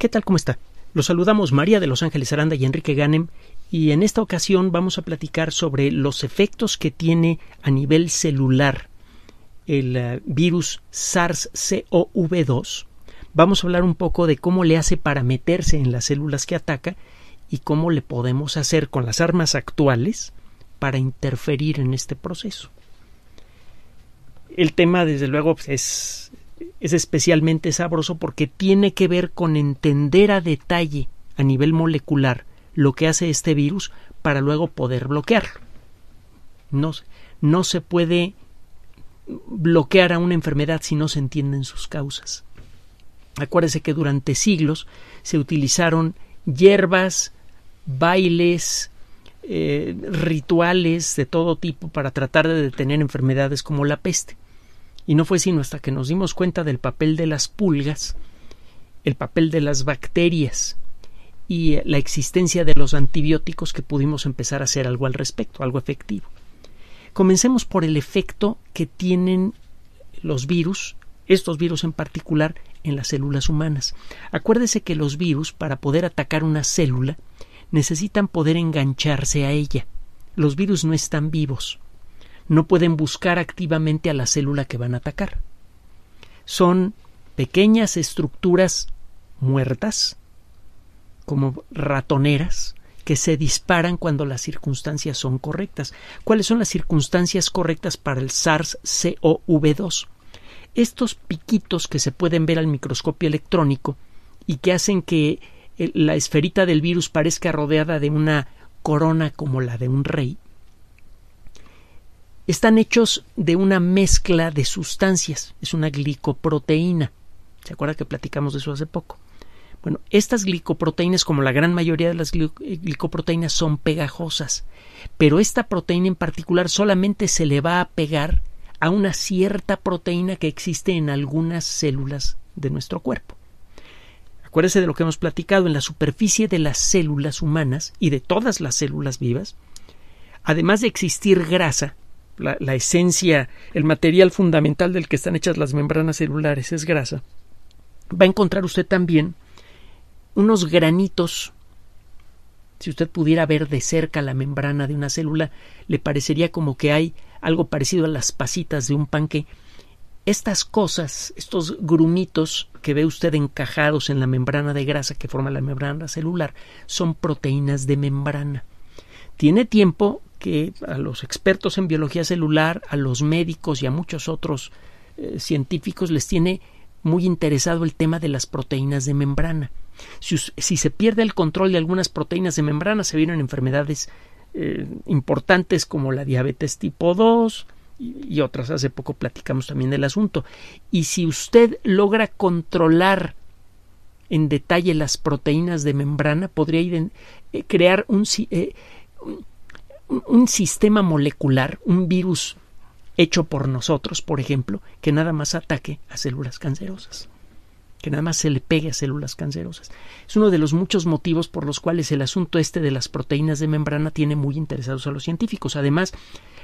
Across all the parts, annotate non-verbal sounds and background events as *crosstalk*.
¿Qué tal? ¿Cómo está? Los saludamos María de Los Ángeles Aranda y Enrique Ganem y en esta ocasión vamos a platicar sobre los efectos que tiene a nivel celular el eh, virus SARS-CoV-2. Vamos a hablar un poco de cómo le hace para meterse en las células que ataca y cómo le podemos hacer con las armas actuales para interferir en este proceso. El tema, desde luego, pues, es es especialmente sabroso porque tiene que ver con entender a detalle a nivel molecular lo que hace este virus para luego poder bloquearlo. No, no se puede bloquear a una enfermedad si no se entienden sus causas. Acuérdese que durante siglos se utilizaron hierbas, bailes, eh, rituales de todo tipo para tratar de detener enfermedades como la peste. Y no fue sino hasta que nos dimos cuenta del papel de las pulgas, el papel de las bacterias y eh, la existencia de los antibióticos que pudimos empezar a hacer algo al respecto, algo efectivo. Comencemos por el efecto que tienen los virus, estos virus en particular, en las células humanas. Acuérdese que los virus, para poder atacar una célula, necesitan poder engancharse a ella. Los virus no están vivos no pueden buscar activamente a la célula que van a atacar. Son pequeñas estructuras muertas, como ratoneras, que se disparan cuando las circunstancias son correctas. ¿Cuáles son las circunstancias correctas para el SARS-CoV-2? Estos piquitos que se pueden ver al microscopio electrónico y que hacen que eh, la esferita del virus parezca rodeada de una corona como la de un rey, están hechos de una mezcla de sustancias, es una glicoproteína. ¿Se acuerda que platicamos de eso hace poco? Bueno, estas glicoproteínas, como la gran mayoría de las eh, glicoproteínas, son pegajosas, pero esta proteína en particular solamente se le va a pegar a una cierta proteína que existe en algunas células de nuestro cuerpo. Acuérdese de lo que hemos platicado en la superficie de las células humanas y de todas las células vivas, además de existir grasa, la, esencia, el material fundamental del que están hechas las membranas celulares es grasa, va a encontrar usted también unos granitos. Si usted pudiera ver de cerca la membrana de una célula, le parecería como que hay algo parecido a las pasitas de un panque. Estas cosas, estos grumitos que ve usted encajados en la membrana de grasa que forma la membrana celular, son proteínas de membrana. Tiene tiempo que a los expertos en biología celular, a los médicos y a muchos otros eh, científicos les tiene muy interesado el tema de las proteínas de membrana. Si, se pierde el control de algunas proteínas de membrana, se vienen enfermedades eh, importantes como la diabetes tipo 2 y, otras. Hace poco platicamos también del asunto. Y si usted logra controlar en detalle las proteínas de membrana, podría eh, crear un, un sistema molecular, un virus hecho por nosotros, por ejemplo, que nada más ataque a células cancerosas, que nada más se le pegue a células cancerosas. Es uno de los muchos motivos por los cuales el asunto este de las proteínas de membrana tiene muy interesados a los científicos. Además,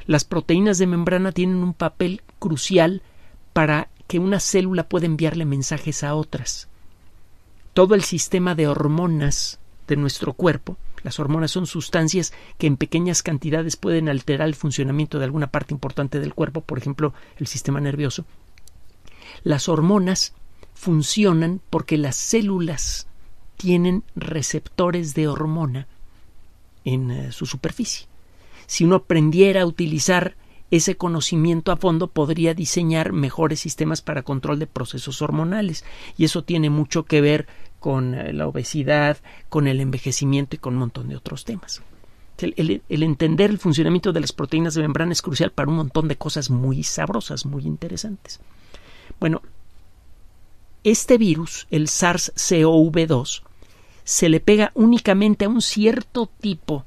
las proteínas de membrana tienen un papel crucial para que una célula pueda enviarle mensajes a otras. Todo el sistema de hormonas de nuestro cuerpo las hormonas son sustancias que en pequeñas cantidades pueden alterar el funcionamiento de alguna parte importante del cuerpo, por ejemplo, el sistema nervioso. Las hormonas funcionan porque las células tienen receptores de hormona en eh, su superficie. Si uno aprendiera a utilizar ese conocimiento a fondo podría diseñar mejores sistemas para control de procesos hormonales y eso tiene mucho que ver con eh, la obesidad, con el envejecimiento y con un montón de otros temas. El, entender el funcionamiento de las proteínas de membrana es crucial para un montón de cosas muy sabrosas, muy interesantes. Bueno, este virus, el SARS-CoV-2, se le pega únicamente a un cierto tipo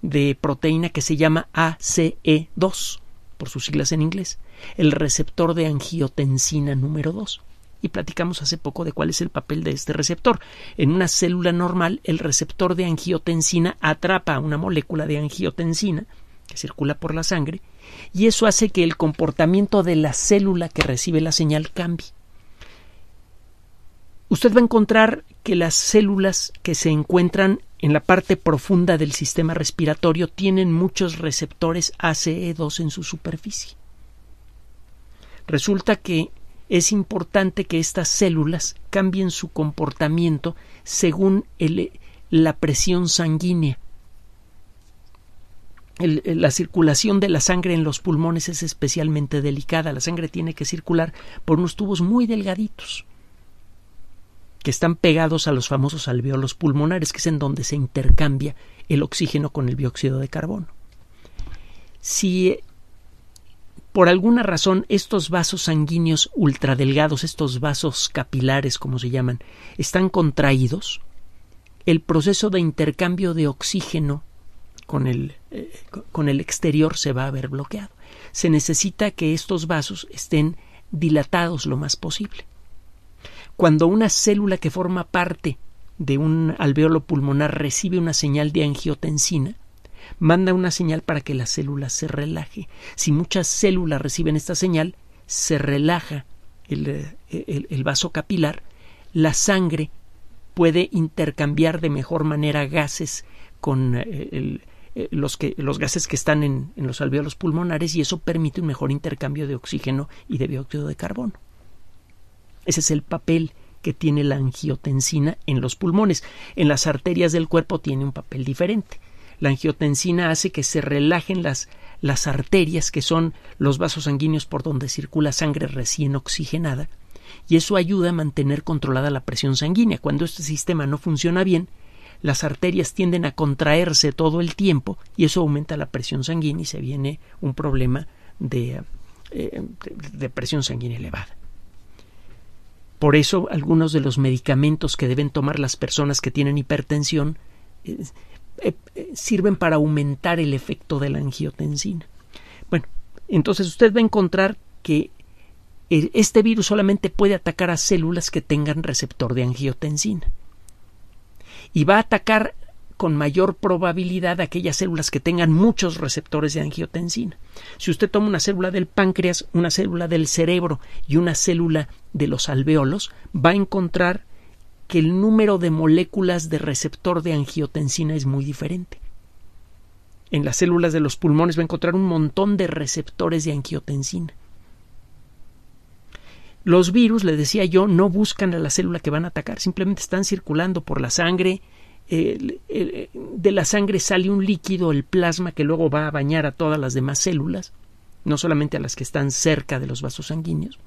de proteína que se llama ACE2, por sus siglas en inglés, el receptor de angiotensina número 2 y platicamos hace poco de cuál es el papel de este receptor. En una célula normal, el receptor de angiotensina atrapa una molécula de angiotensina que circula por la sangre y eso hace que el comportamiento de la célula que recibe la señal cambie. Usted va a encontrar que las células que se encuentran en la parte profunda del sistema respiratorio tienen muchos receptores ACE2 en su superficie. Resulta que es importante que estas células cambien su comportamiento según la presión sanguínea. la circulación de la sangre en los pulmones es especialmente delicada. La sangre tiene que circular por unos tubos muy delgaditos que están pegados a los famosos alveolos pulmonares, que es en donde se intercambia el oxígeno con el dióxido de carbono. Si por alguna razón, estos vasos sanguíneos ultradelgados, estos vasos capilares, como se llaman, están contraídos. El proceso de intercambio de oxígeno con el, eh, con el exterior se va a ver bloqueado. Se necesita que estos vasos estén dilatados lo más posible. Cuando una célula que forma parte de un alveolo pulmonar recibe una señal de angiotensina, manda una señal para que la célula se relaje. Si muchas células reciben esta señal, se relaja el, eh, vaso capilar, la sangre puede intercambiar de mejor manera gases con eh, eh, los, gases que están en, en los alveolos pulmonares y eso permite un mejor intercambio de oxígeno y de dióxido de carbono. Ese es el papel que tiene la angiotensina en los pulmones. En las arterias del cuerpo tiene un papel diferente. La angiotensina hace que se relajen las, las arterias, que son los vasos sanguíneos por donde circula sangre recién oxigenada, y eso ayuda a mantener controlada la presión sanguínea. Cuando este sistema no funciona bien, las arterias tienden a contraerse todo el tiempo y eso aumenta la presión sanguínea y se viene un problema de, eh, de presión sanguínea elevada. Por eso algunos de los medicamentos que deben tomar las personas que tienen hipertensión eh, eh, eh, sirven para aumentar el efecto de la angiotensina. Bueno, entonces usted va a encontrar que este virus solamente puede atacar a células que tengan receptor de angiotensina. Y va a atacar con mayor probabilidad aquellas células que tengan muchos receptores de angiotensina. Si usted toma una célula del páncreas, una célula del cerebro y una célula de los alveolos, va a encontrar que el número de moléculas de receptor de angiotensina es muy diferente. En las células de los pulmones va a encontrar un montón de receptores de angiotensina. Los virus, le decía yo, no buscan a la célula que van a atacar, simplemente están circulando por la sangre. Eh, eh, de la sangre sale un líquido, el plasma, que luego va a bañar a todas las demás células, no solamente a las que están cerca de los vasos sanguíneos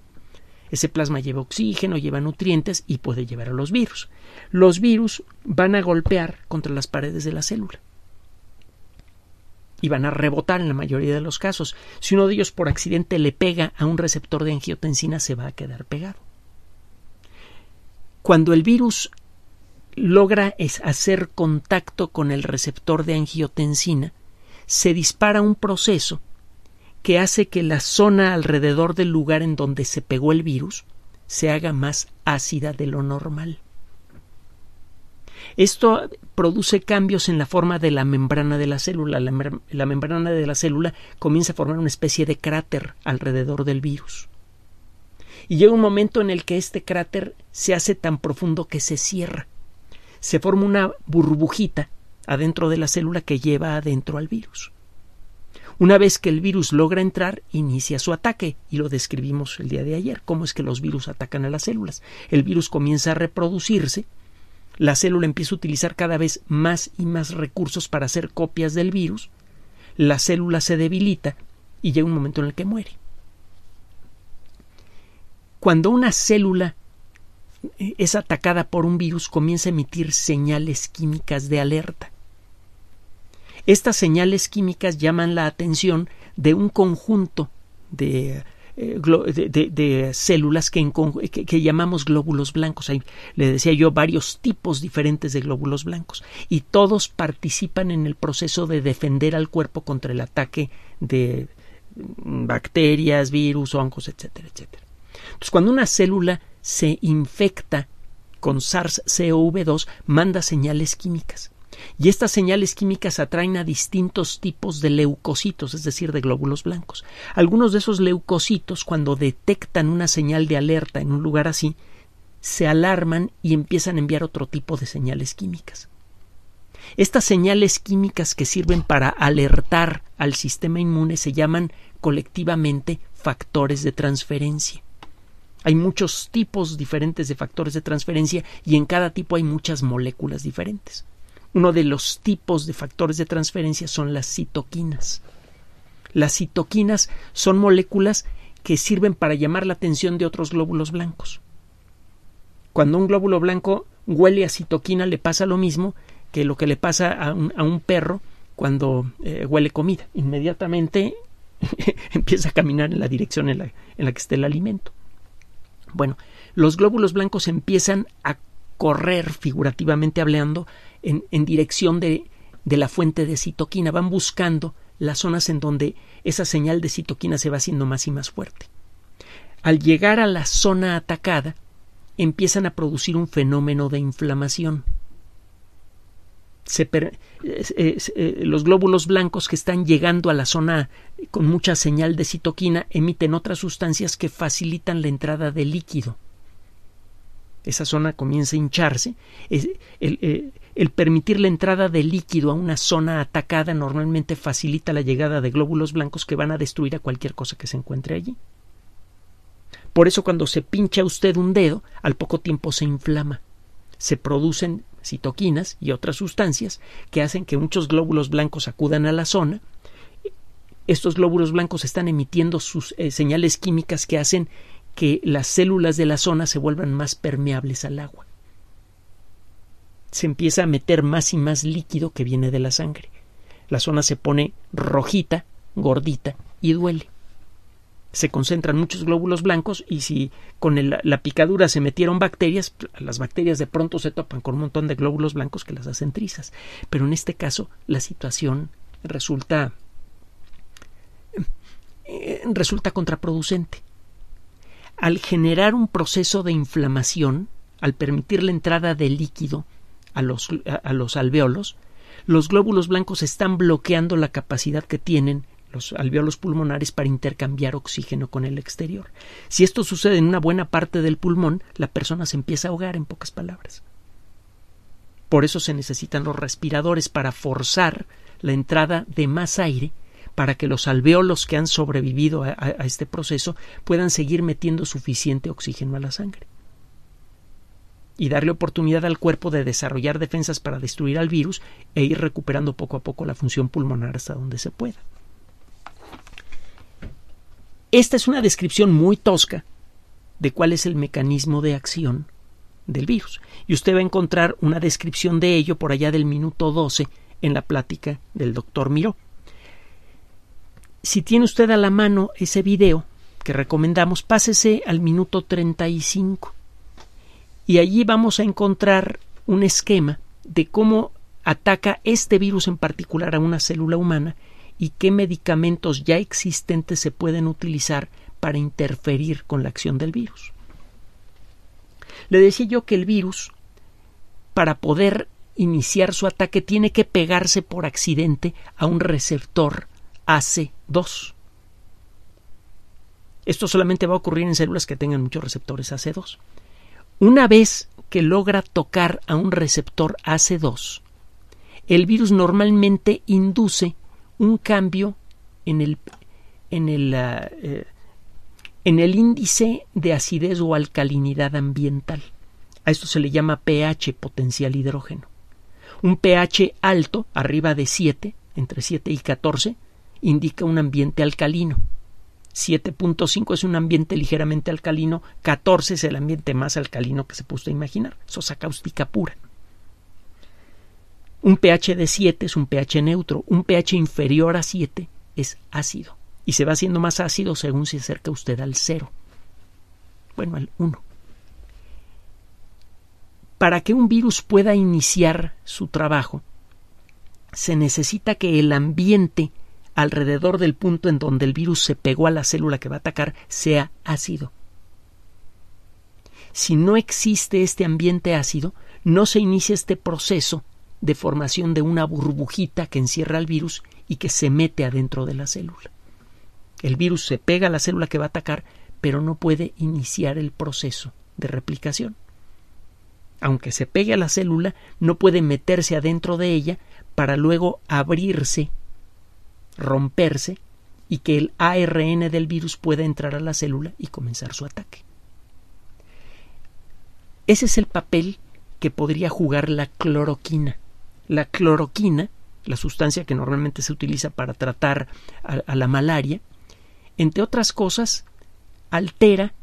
ese plasma lleva oxígeno, lleva nutrientes y puede llevar a los virus. Los virus van a golpear contra las paredes de la célula y van a rebotar en la mayoría de los casos. Si uno de ellos por accidente le pega a un receptor de angiotensina, se va a quedar pegado. Cuando el virus logra hacer contacto con el receptor de angiotensina, se dispara un proceso que hace que la zona alrededor del lugar en donde se pegó el virus se haga más ácida de lo normal. Esto produce cambios en la forma de la membrana de la célula. La, membrana de la célula comienza a formar una especie de cráter alrededor del virus. Y llega un momento en el que este cráter se hace tan profundo que se cierra. Se forma una burbujita adentro de la célula que lleva adentro al virus. Una vez que el virus logra entrar, inicia su ataque y lo describimos el día de ayer, cómo es que los virus atacan a las células. El virus comienza a reproducirse, la célula empieza a utilizar cada vez más y más recursos para hacer copias del virus, la célula se debilita y llega un momento en el que muere. Cuando una célula eh, es atacada por un virus, comienza a emitir señales químicas de alerta estas señales químicas llaman la atención de un conjunto de, eh, células que, llamamos glóbulos blancos. Ahí le decía yo varios tipos diferentes de glóbulos blancos y todos participan en el proceso de defender al cuerpo contra el ataque de mm, bacterias, virus, hongos, etcétera, etcétera. Entonces, cuando una célula se infecta con SARS-CoV-2, manda señales químicas y estas señales químicas atraen a distintos tipos de leucocitos, es decir, de glóbulos blancos. Algunos de esos leucocitos, cuando detectan una señal de alerta en un lugar así, se alarman y empiezan a enviar otro tipo de señales químicas. Estas señales químicas que sirven para alertar al sistema inmune se llaman colectivamente factores de transferencia. Hay muchos tipos diferentes de factores de transferencia y en cada tipo hay muchas moléculas diferentes. Uno de los tipos de factores de transferencia son las citoquinas. Las citoquinas son moléculas que sirven para llamar la atención de otros glóbulos blancos. Cuando un glóbulo blanco huele a citoquina le pasa lo mismo que lo que le pasa a un, a un perro cuando eh, huele comida. Inmediatamente *laughs* empieza a caminar en la dirección en la, en la que esté el alimento. Bueno, los glóbulos blancos empiezan a correr, figurativamente hablando, en, dirección de, la fuente de citoquina, van buscando las zonas en donde esa señal de citoquina se va haciendo más y más fuerte. Al llegar a la zona atacada, empiezan a producir un fenómeno de inflamación. Eh, los glóbulos blancos que están llegando a la zona con mucha señal de citoquina emiten otras sustancias que facilitan la entrada de líquido. Esa zona comienza a hincharse, eh, el permitir la entrada de líquido a una zona atacada normalmente facilita la llegada de glóbulos blancos que van a destruir a cualquier cosa que se encuentre allí. Por eso cuando se pincha usted un dedo, al poco tiempo se inflama. Se producen citoquinas y otras sustancias que hacen que muchos glóbulos blancos acudan a la zona. Estos glóbulos blancos están emitiendo sus eh, señales químicas que hacen que las células de la zona se vuelvan más permeables al agua se empieza a meter más y más líquido que viene de la sangre. La zona se pone rojita, gordita y duele. Se concentran muchos glóbulos blancos y si con la picadura se metieron bacterias, las bacterias de pronto se topan con un montón de glóbulos blancos que las hacen trizas. Pero en este caso la situación resulta eh, resulta contraproducente. Al generar un proceso de inflamación, al permitir la entrada de líquido, a los, a los alveolos, los glóbulos blancos están bloqueando la capacidad que tienen los alveolos pulmonares para intercambiar oxígeno con el exterior. Si esto sucede en una buena parte del pulmón, la persona se empieza a ahogar, en pocas palabras. Por eso se necesitan los respiradores para forzar la entrada de más aire para que los alveolos que han sobrevivido a este proceso puedan seguir metiendo suficiente oxígeno a la sangre y darle oportunidad al cuerpo de desarrollar defensas para destruir al virus e ir recuperando poco a poco la función pulmonar hasta donde se pueda. Esta es una descripción muy tosca de cuál es el mecanismo de acción del virus. Y usted va a encontrar una descripción de ello por allá del minuto 12 en la plática del doctor Miró. Si tiene usted a la mano ese video que recomendamos, pásese al minuto 35 y allí vamos a encontrar un esquema de cómo ataca este virus en particular a una célula humana y qué medicamentos ya existentes se pueden utilizar para interferir con la acción del virus. Le decía yo que el virus, para poder iniciar su ataque, tiene que pegarse por accidente a un receptor AC2. Esto solamente va a ocurrir en células que tengan muchos receptores AC2. Una vez que logra tocar a un receptor AC2, el virus normalmente induce un cambio en el, en el, ah, eh, en el índice de acidez o alcalinidad ambiental. A esto se le llama pH, potencial hidrógeno. Un pH alto, arriba de 7, entre 7 y 14, indica un ambiente alcalino 7.5 es un ambiente ligeramente alcalino, 14 es el ambiente más alcalino que se puso imaginar, sosa cáustica pura. Un pH de 7 es un pH neutro, un pH inferior a 7 es ácido y se va haciendo más ácido según se acerca usted al 0. Bueno, al 1. Para que un virus pueda iniciar su trabajo, se necesita que el ambiente alrededor del punto en donde el virus se pegó a la célula que va a atacar sea ácido. Si no existe este ambiente ácido, no se inicia este proceso de formación de una burbujita que encierra al virus y que se mete adentro de la célula. El virus se pega a la célula que va a atacar, pero no puede iniciar el proceso de replicación. Aunque se pegue a la célula, no puede meterse adentro de ella para luego abrirse romperse y que el ARN del virus pueda entrar a la célula y comenzar su ataque. Ese es el papel que podría jugar la cloroquina. La cloroquina, la sustancia que normalmente se utiliza para tratar a, la malaria, entre otras cosas, altera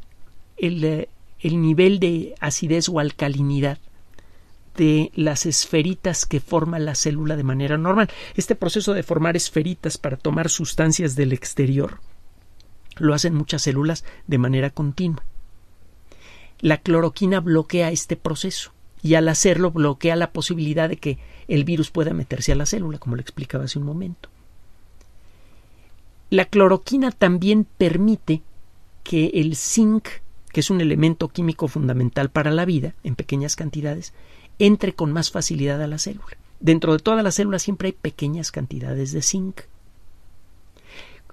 el, eh, el nivel de acidez o alcalinidad de las esferitas que forma la célula de manera normal. Este proceso de formar esferitas para tomar sustancias del exterior lo hacen muchas células de manera continua. La cloroquina bloquea este proceso y al hacerlo bloquea la posibilidad de que el virus pueda meterse a la célula, como lo explicaba hace un momento. La cloroquina también permite que el zinc, que es un elemento químico fundamental para la vida, en pequeñas cantidades, entre con más facilidad a la célula. Dentro de todas las células siempre hay pequeñas cantidades de zinc.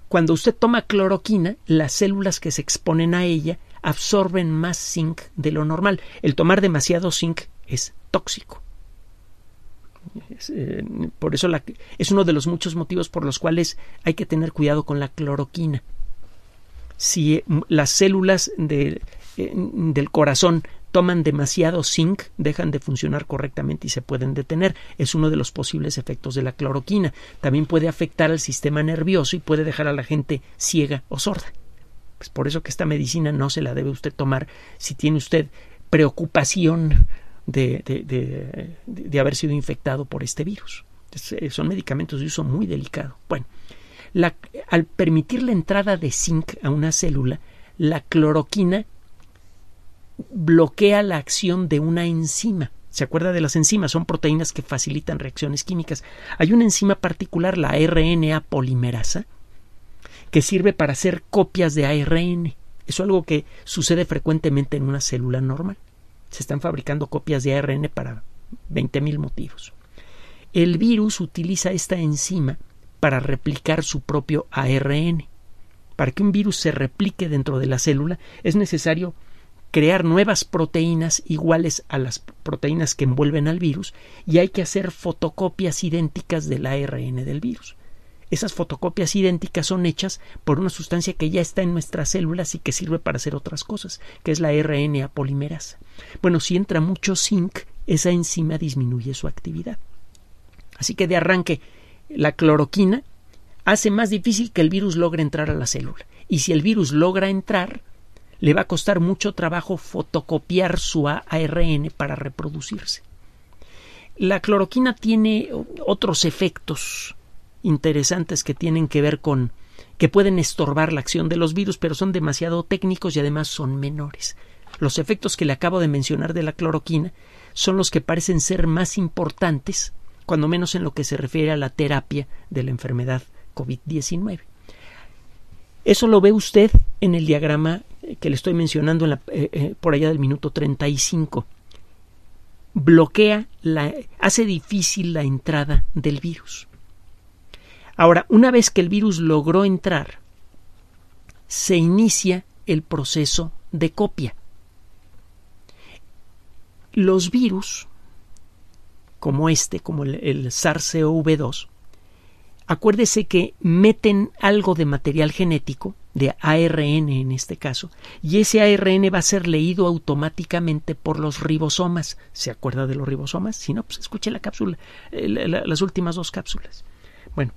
Cuando usted toma cloroquina, las células que se exponen a ella absorben más zinc de lo normal. El tomar demasiado zinc es tóxico. Eh, por eso es uno de los muchos motivos por los cuales hay que tener cuidado con la cloroquina. Si mm, las células eh, del corazón toman demasiado zinc, dejan de funcionar correctamente y se pueden detener. Es uno de los posibles efectos de la cloroquina. También puede afectar al sistema nervioso y puede dejar a la gente ciega o sorda. Es pues por eso que esta medicina no se la debe usted tomar si tiene usted preocupación de, de, haber sido infectado por este virus. Eh, son medicamentos de uso muy delicado. Bueno, al permitir la entrada de zinc a una célula, la cloroquina bloquea la acción de una enzima. ¿Se acuerda de las enzimas? Son proteínas que facilitan reacciones químicas. Hay una enzima particular, la RNA polimerasa, que sirve para hacer copias de ARN. Eso es algo que sucede frecuentemente en una célula normal. Se están fabricando copias de ARN para 20.000 motivos. El virus utiliza esta enzima para replicar su propio ARN. Para que un virus se replique dentro de la célula es necesario crear nuevas proteínas iguales a las proteínas que envuelven al virus y hay que hacer fotocopias idénticas del ARN del virus. Esas fotocopias idénticas son hechas por una sustancia que ya está en nuestras células y que sirve para hacer otras cosas, que es la RNA polimerasa. Bueno, si entra mucho zinc, esa enzima disminuye su actividad. Así que de arranque, la cloroquina hace más difícil que el virus logre entrar a la célula. Y si el virus logra entrar, le va a costar mucho trabajo fotocopiar su ARN para reproducirse. La cloroquina tiene otros efectos interesantes que tienen que ver con que pueden estorbar la acción de los virus, pero son demasiado técnicos y además son menores. Los efectos que le acabo de mencionar de la cloroquina son los que parecen ser más importantes, cuando menos en lo que se refiere a la terapia de la enfermedad COVID-19. Eso lo ve usted en el diagrama que le estoy mencionando eh, eh, por allá del minuto 35. Bloquea, la, hace difícil la entrada del virus. Ahora, una vez que el virus logró entrar, se inicia el proceso de copia. Los virus, como este, como el, el SARS-CoV-2, acuérdese que meten algo de material genético, de ARN en este caso, y ese ARN va a ser leído automáticamente por los ribosomas. ¿Se acuerda de los ribosomas? Si no, pues escuche la cápsula, eh, las últimas dos cápsulas. Bueno,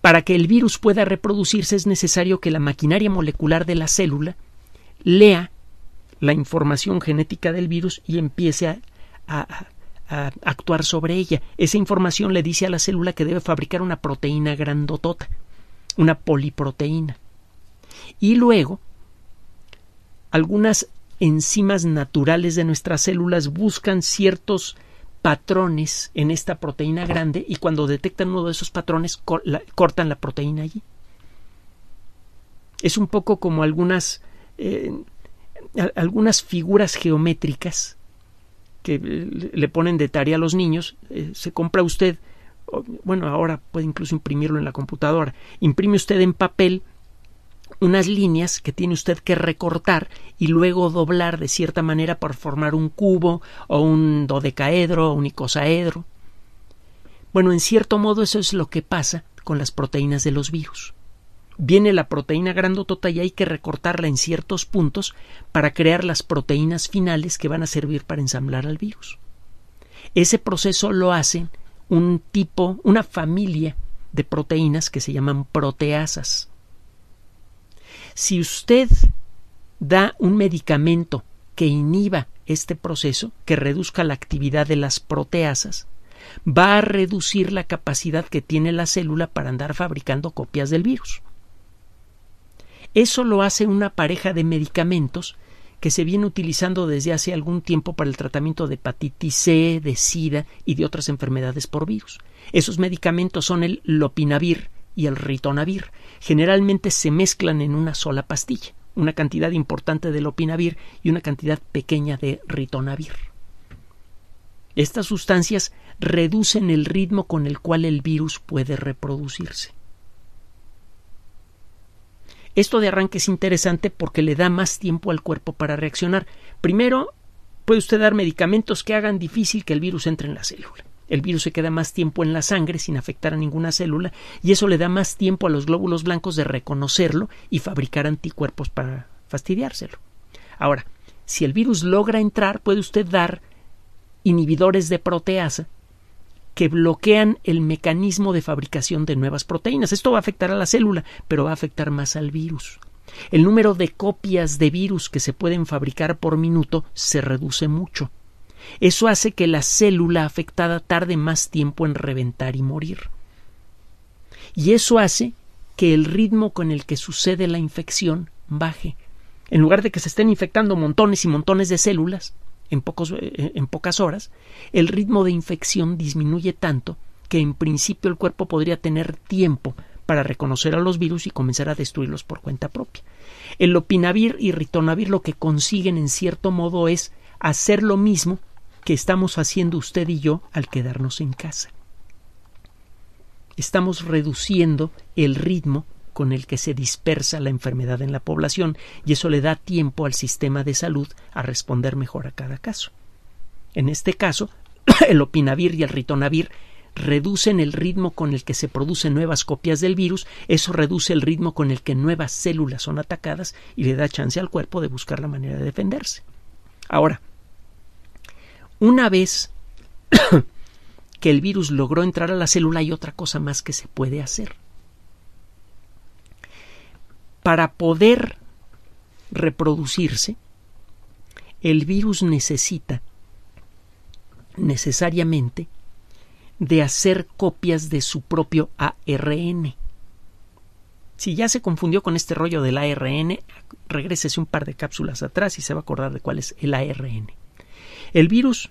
para que el virus pueda reproducirse es necesario que la maquinaria molecular de la célula lea la información genética del virus y empiece a, actuar sobre ella. Esa información le dice a la célula que debe fabricar una proteína grandotota, una poliproteína. Y luego, algunas enzimas naturales de nuestras células buscan ciertos patrones en esta proteína grande y cuando detectan uno de esos patrones cortan la proteína allí. Es un poco como algunas, eh, algunas figuras geométricas que le ponen de tarea a los niños, eh, se compra usted, bueno, ahora puede incluso imprimirlo en la computadora, imprime usted en papel unas líneas que tiene usted que recortar y luego doblar de cierta manera para formar un cubo o un dodecaedro o un icosaedro. Bueno, en cierto modo eso es lo que pasa con las proteínas de los virus viene la proteína grandotota y hay que recortarla en ciertos puntos para crear las proteínas finales que van a servir para ensamblar al virus. Ese proceso lo hacen un tipo, una familia de proteínas que se llaman proteasas. Si usted da un medicamento que inhiba este proceso, que reduzca la actividad de las proteasas, va a reducir la capacidad que tiene la célula para andar fabricando copias del virus. Eso lo hace una pareja de medicamentos que se viene utilizando desde hace algún tiempo para el tratamiento de hepatitis C, de SIDA y de otras enfermedades por virus. Esos medicamentos son el lopinavir y el ritonavir. Generalmente se mezclan en una sola pastilla, una cantidad importante de lopinavir y una cantidad pequeña de ritonavir. Estas sustancias reducen el ritmo con el cual el virus puede reproducirse. Esto de arranque es interesante porque le da más tiempo al cuerpo para reaccionar. Primero, puede usted dar medicamentos que hagan difícil que el virus entre en la célula. El virus se queda más tiempo en la sangre sin afectar a ninguna célula y eso le da más tiempo a los glóbulos blancos de reconocerlo y fabricar anticuerpos para fastidiárselo. Ahora, si el virus logra entrar, puede usted dar inhibidores de proteasa que bloquean el mecanismo de fabricación de nuevas proteínas. Esto va a afectar a la célula, pero va a afectar más al virus. El número de copias de virus que se pueden fabricar por minuto se reduce mucho. Eso hace que la célula afectada tarde más tiempo en reventar y morir. Y eso hace que el ritmo con el que sucede la infección baje. En lugar de que se estén infectando montones y montones de células, en, eh, eh, en pocas horas, el ritmo de infección disminuye tanto que en principio el cuerpo podría tener tiempo para reconocer a los virus y comenzar a destruirlos por cuenta propia. El opinavir y ritonavir lo que consiguen en cierto modo es hacer lo mismo que estamos haciendo usted y yo al quedarnos en casa. Estamos reduciendo el ritmo con el que se dispersa la enfermedad en la población y eso le da tiempo al sistema de salud a responder mejor a cada caso. En este caso, *clears throat* el opinavir y el ritonavir reducen el ritmo con el que se producen nuevas copias del virus, eso reduce el ritmo con el que nuevas células son atacadas y le da chance al cuerpo de buscar la manera de defenderse. Ahora, una vez *clears throat* que el virus logró entrar a la célula hay otra cosa más que se puede hacer para poder reproducirse, el virus necesita necesariamente de hacer copias de su propio ARN. Si ya se confundió con este rollo del ARN, regresese un par de cápsulas atrás y se va a acordar de cuál es el ARN. El virus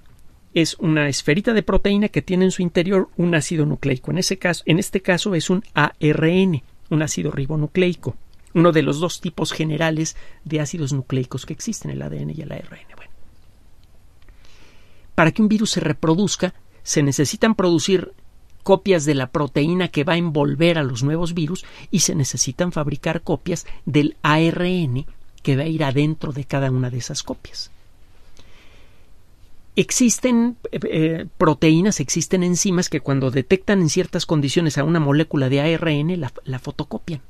es una esferita de proteína que tiene en su interior un ácido nucleico. En, en este caso es un ARN, un ácido ribonucleico uno de los dos tipos generales de ácidos nucleicos que existen, el ADN y el ARN. para que un virus se reproduzca, se necesitan producir copias de la proteína que va a envolver a los nuevos virus y se necesitan fabricar copias del ARN que va a ir adentro de cada una de esas copias. Existen eh, eh, proteínas, existen enzimas que cuando detectan en ciertas condiciones a una molécula de ARN la, la fotocopian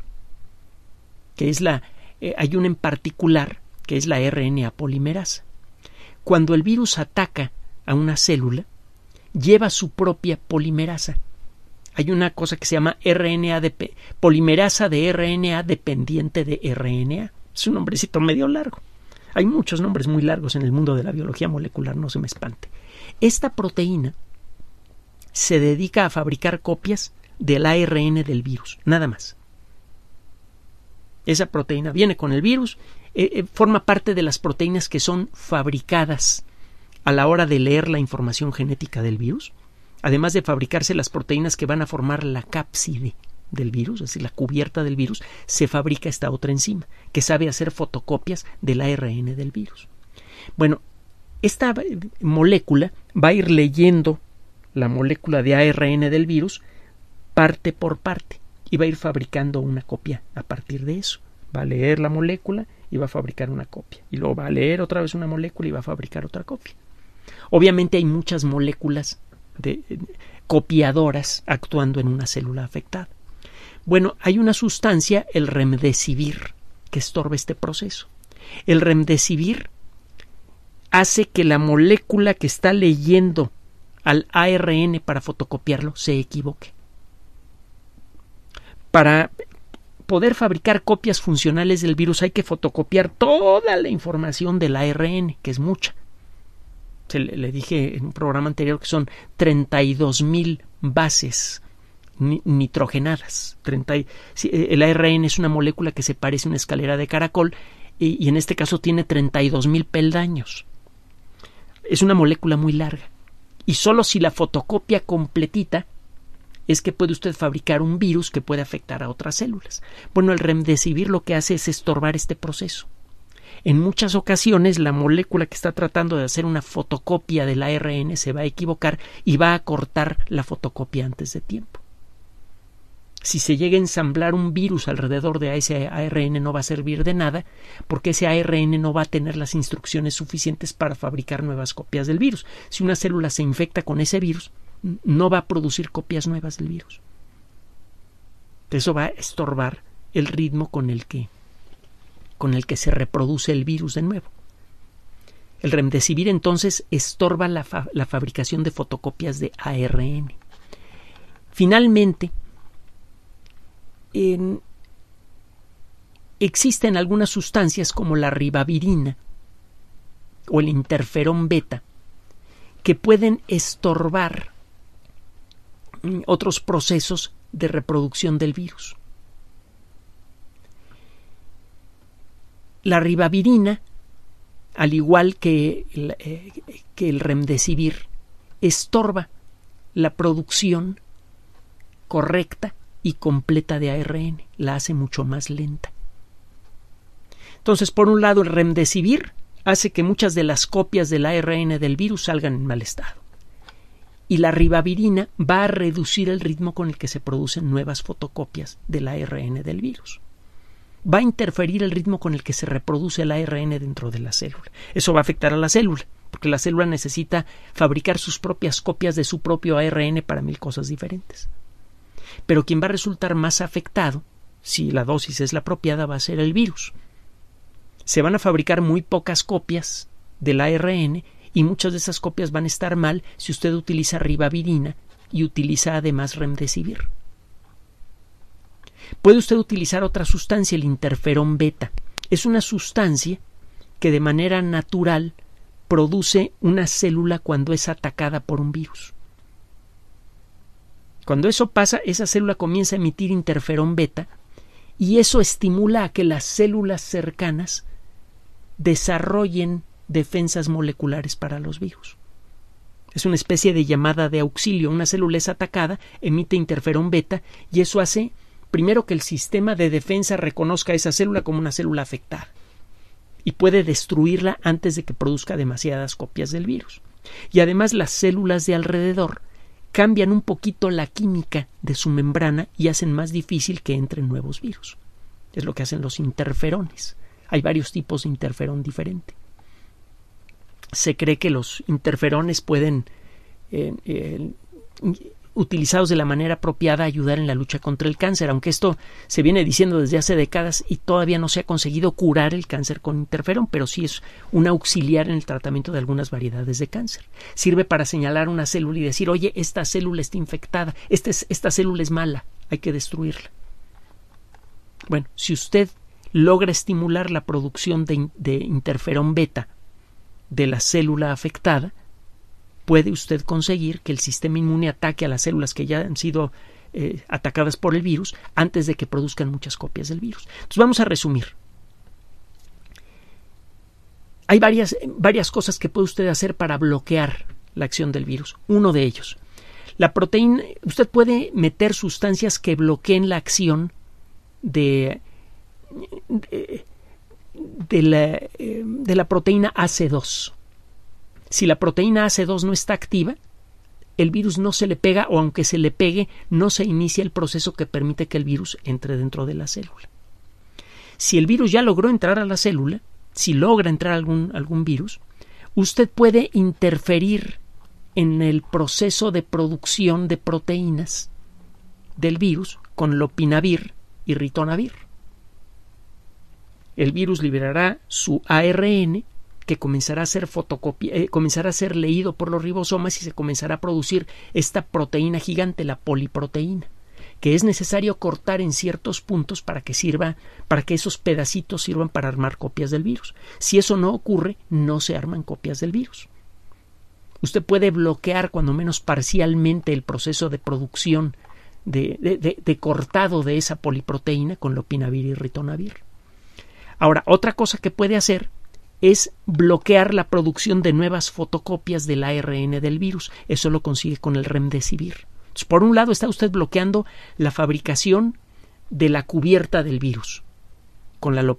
que es la eh, hay una en particular que es la RNA polimerasa. Cuando el virus ataca a una célula, lleva su propia polimerasa. Hay una cosa que se llama RNA de, polimerasa de RNA dependiente de RNA. Es un nombrecito medio largo. Hay muchos nombres muy largos en el mundo de la biología molecular, no se me espante. Esta proteína se dedica a fabricar copias del ARN del virus, nada más. Esa proteína viene con el virus, eh, eh, forma parte de las proteínas que son fabricadas a la hora de leer la información genética del virus, además de fabricarse las proteínas que van a formar la cápside del virus, es decir, la cubierta del virus, se fabrica esta otra enzima, que sabe hacer fotocopias del ARN del virus. Bueno, esta eh, molécula va a ir leyendo la molécula de ARN del virus parte por parte y va a ir fabricando una copia a partir de eso. Va a leer la molécula y va a fabricar una copia. Y luego va a leer otra vez una molécula y va a fabricar otra copia. Obviamente hay muchas moléculas de, eh, copiadoras actuando en una célula afectada. Bueno, hay una sustancia, el remdesivir, que estorba este proceso. El remdesivir hace que la molécula que está leyendo al ARN para fotocopiarlo se equivoque para poder fabricar copias funcionales del virus hay que fotocopiar toda la información del ARN, que es mucha. Se le, dije en un programa anterior que son 32.000 mil bases nitrogenadas. Eh, el ARN es una molécula que se parece a una escalera de caracol y, en este caso tiene 32.000 mil peldaños. Es una molécula muy larga. Y solo si la fotocopia completita es que puede usted fabricar un virus que puede afectar a otras células. Bueno, el remdesivir lo que hace es estorbar este proceso. En muchas ocasiones la molécula que está tratando de hacer una fotocopia del ARN se va a equivocar y va a cortar la fotocopia antes de tiempo. Si se llega a ensamblar un virus alrededor de ese ARN no va a servir de nada porque ese ARN no va a tener las instrucciones suficientes para fabricar nuevas copias del virus. Si una célula se infecta con ese virus, no va a producir copias nuevas del virus. Eso va a estorbar el ritmo con el que con el que se reproduce el virus de nuevo. El remdesivir entonces estorba la, fabricación de fotocopias de ARN. Finalmente, existen algunas sustancias como la ribavirina o el interferón beta que pueden estorbar Mm, otros procesos de reproducción del virus. La ribavirina, al igual que el, eh, que el remdesivir, estorba la producción correcta y completa de ARN, la hace mucho más lenta. Entonces, por un lado, el remdesivir hace que muchas de las copias del ARN del virus salgan en mal estado y la ribavirina va a reducir el ritmo con el que se producen nuevas fotocopias del ARN del virus. Va a interferir el ritmo con el que se reproduce el ARN dentro de la célula. Eso va a afectar a la célula, porque la célula necesita fabricar sus propias copias de su propio ARN para mil cosas diferentes. Pero quien va a resultar más afectado, si la dosis es la apropiada, va a ser el virus. Se van a fabricar muy pocas copias del ARN y muchas de esas copias van a estar mal si usted utiliza ribavirina y utiliza además remdesivir. Puede usted utilizar otra sustancia, el interferón beta. Es una sustancia que de manera natural produce una célula cuando es atacada por un virus. Cuando eso pasa, esa célula comienza a emitir interferón beta y eso estimula a que las células cercanas desarrollen defensas moleculares para los virus. Es una especie de llamada de auxilio. Una célula es atacada, emite interferón beta y eso hace primero que el sistema de defensa reconozca esa célula como una célula afectada y puede destruirla antes de que produzca demasiadas copias del virus. Y además las células de alrededor cambian un poquito la química de su membrana y hacen más difícil que entren nuevos virus. Es lo que hacen los interferones. Hay varios tipos de interferón diferente se cree que los interferones pueden, eh, eh, utilizados de la manera apropiada, ayudar en la lucha contra el cáncer, aunque esto se viene diciendo desde hace décadas y todavía no se ha conseguido curar el cáncer con interferón, pero sí es un auxiliar en el tratamiento de algunas variedades de cáncer. Sirve para señalar una célula y decir, oye, esta célula está infectada, este esta, célula es mala, hay que destruirla. Bueno, si usted logra estimular la producción de interferón beta de la célula afectada, puede usted conseguir que el sistema inmune ataque a las células que ya han sido eh, atacadas por el virus antes de que produzcan muchas copias del virus. Entonces vamos a resumir. Hay varias, varias cosas que puede usted hacer para bloquear la acción del virus. Uno de ellos, la proteína, usted puede meter sustancias que bloqueen la acción de eh, de la, proteína AC2. Si la proteína AC2 no está activa, el virus no se le pega o aunque se le pegue, no se inicia el proceso que permite que el virus entre dentro de la célula. Si el virus ya logró entrar a la célula, si logra entrar algún, algún virus, usted puede interferir en el proceso de producción de proteínas del virus con lopinavir y ritonavir el virus liberará su ARN que comenzará a ser fotocopia, eh, comenzará a ser leído por los ribosomas y se comenzará a producir esta proteína gigante, la poliproteína, que es necesario cortar en ciertos puntos para que sirva, para que esos pedacitos sirvan para armar copias del virus. Si eso no ocurre, no se arman copias del virus. Usted puede bloquear, cuando menos parcialmente, el proceso de producción de, de cortado de esa poliproteína con lopinavir y ritonavir. Ahora, otra cosa que puede hacer es bloquear la producción de nuevas fotocopias del ARN del virus. Eso lo consigue con el remdesivir. por un lado, está usted bloqueando la fabricación de la cubierta del virus con el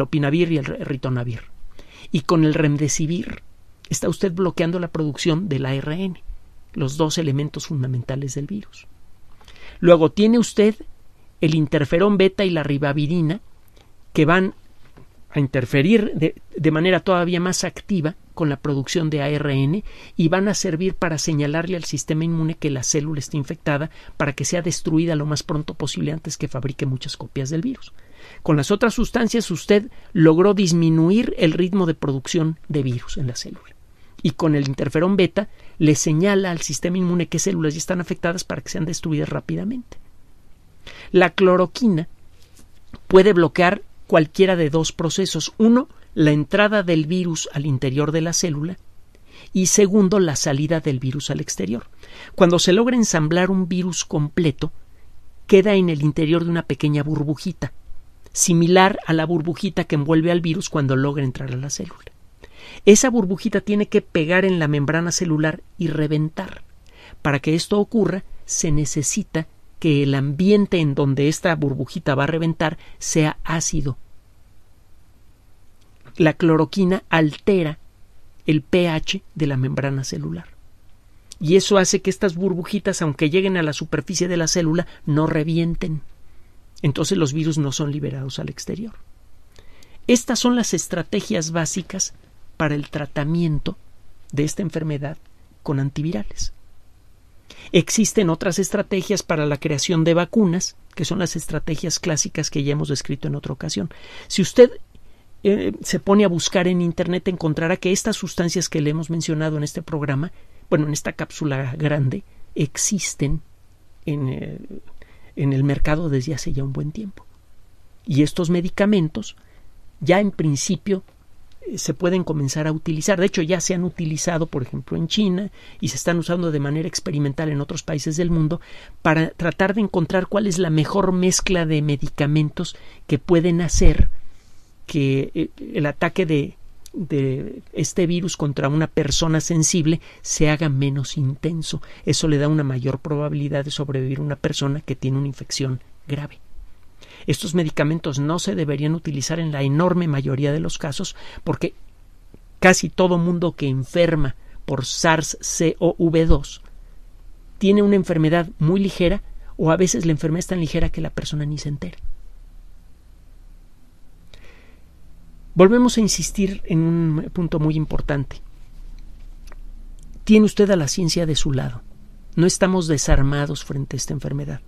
opinavir y el ritonavir. Y con el remdesivir está usted bloqueando la producción del ARN, los dos elementos fundamentales del virus. Luego tiene usted el interferón beta y la ribavirina que van a interferir de, manera todavía más activa con la producción de ARN y van a servir para señalarle al sistema inmune que la célula está infectada para que sea destruida lo más pronto posible antes que fabrique muchas copias del virus. Con las otras sustancias usted logró disminuir el ritmo de producción de virus en la célula. Y con el interferón beta le señala al sistema inmune qué células ya están afectadas para que sean destruidas rápidamente. La cloroquina puede bloquear cualquiera de dos procesos. Uno, la entrada del virus al interior de la célula y segundo, la salida del virus al exterior. Cuando se logra ensamblar un virus completo, queda en el interior de una pequeña burbujita, similar a la burbujita que envuelve al virus cuando logra entrar a la célula. Esa burbujita tiene que pegar en la membrana celular y reventar. Para que esto ocurra, se necesita que el ambiente en donde esta burbujita va a reventar sea ácido. La cloroquina altera el pH de la membrana celular. Y eso hace que estas burbujitas, aunque lleguen a la superficie de la célula, no revienten. Entonces los virus no son liberados al exterior. Estas son las estrategias básicas para el tratamiento de esta enfermedad con antivirales. Existen otras estrategias para la creación de vacunas, que son las estrategias clásicas que ya hemos descrito en otra ocasión. Si usted eh, se pone a buscar en Internet, encontrará que estas sustancias que le hemos mencionado en este programa, bueno, en esta cápsula grande, existen en, eh, en el mercado desde hace ya un buen tiempo. Y estos medicamentos ya en principio se pueden comenzar a utilizar. De hecho, ya se han utilizado, por ejemplo, en China y se están usando de manera experimental en otros países del mundo para tratar de encontrar cuál es la mejor mezcla de medicamentos que pueden hacer que eh, el ataque de, este virus contra una persona sensible se haga menos intenso. Eso le da una mayor probabilidad de sobrevivir a una persona que tiene una infección grave. Estos medicamentos no se deberían utilizar en la enorme mayoría de los casos porque casi todo mundo que enferma por SARS-CoV-2 tiene una enfermedad muy ligera o a veces la enfermedad es tan ligera que la persona ni se entera. Volvemos a insistir en un punto muy importante. Tiene usted a la ciencia de su lado. No estamos desarmados frente a esta enfermedad.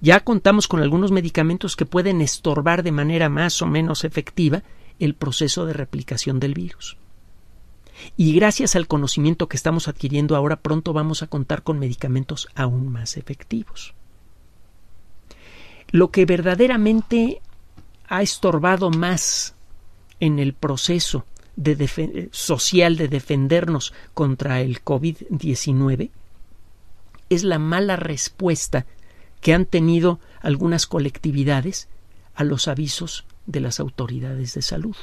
Ya contamos con algunos medicamentos que pueden estorbar de manera más o menos efectiva el proceso de replicación del virus. Y gracias al conocimiento que estamos adquiriendo ahora, pronto vamos a contar con medicamentos aún más efectivos. Lo que verdaderamente ha estorbado más en el proceso social de defendernos contra el COVID-19 es la mala respuesta que han tenido algunas colectividades a los avisos de las autoridades de salud.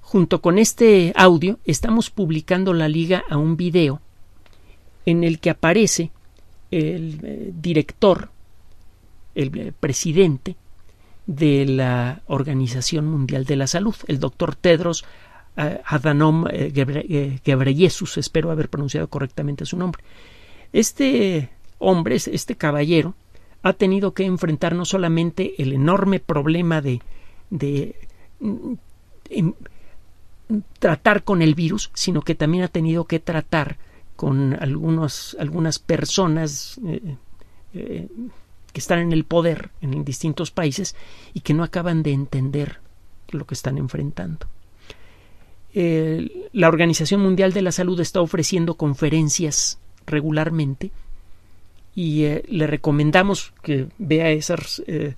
Junto con este audio estamos publicando la liga a un video en el que aparece el eh, director, el eh, presidente de la Organización Mundial de la Salud, el doctor Tedros Adanom eh, Adhanom Ghebreyesus, espero haber pronunciado correctamente su nombre. Este hombres, este caballero ha tenido que enfrentar no solamente el enorme problema de, de, mm, em, tratar con el virus, sino que también ha tenido que tratar con algunos, algunas personas eh, eh, que están en el poder en distintos países y que no acaban de entender lo que están enfrentando. la Organización Mundial de la Salud está ofreciendo conferencias regularmente y eh, le recomendamos que vea esas, eh,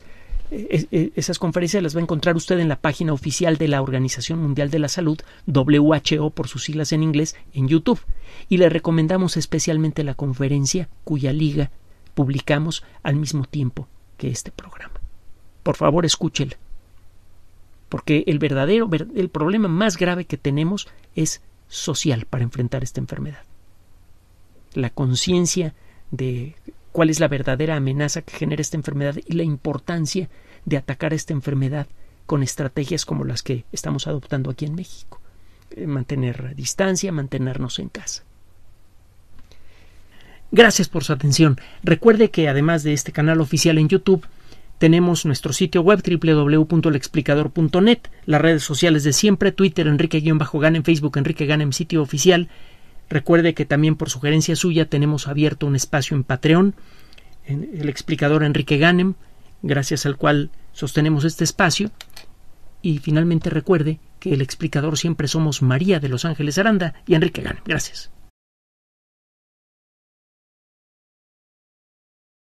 e, e, esas conferencias, las va a encontrar usted en la página oficial de la Organización Mundial de la Salud, WHO por sus siglas en inglés, en YouTube. Y le recomendamos especialmente la conferencia cuya liga publicamos al mismo tiempo que este programa. Por favor, escúchela. Porque el verdadero, el problema más grave que tenemos es social para enfrentar esta enfermedad. La conciencia de cuál es la verdadera amenaza que genera esta enfermedad y la importancia de atacar esta enfermedad con estrategias como las que estamos adoptando aquí en México. Eh, mantener distancia, mantenernos en casa. Gracias por su atención. Recuerde que además de este canal oficial en YouTube, tenemos nuestro sitio web www.lexplicador.net, las redes sociales de siempre, Twitter Enrique-Gan, en Facebook Enrique Gan, en sitio oficial, Recuerde que también por sugerencia suya tenemos abierto un espacio en Patreon, en el explicador Enrique Ganem, gracias al cual sostenemos este espacio. Y finalmente recuerde que el explicador siempre somos María de Los Ángeles Aranda y Enrique Ganem. Gracias.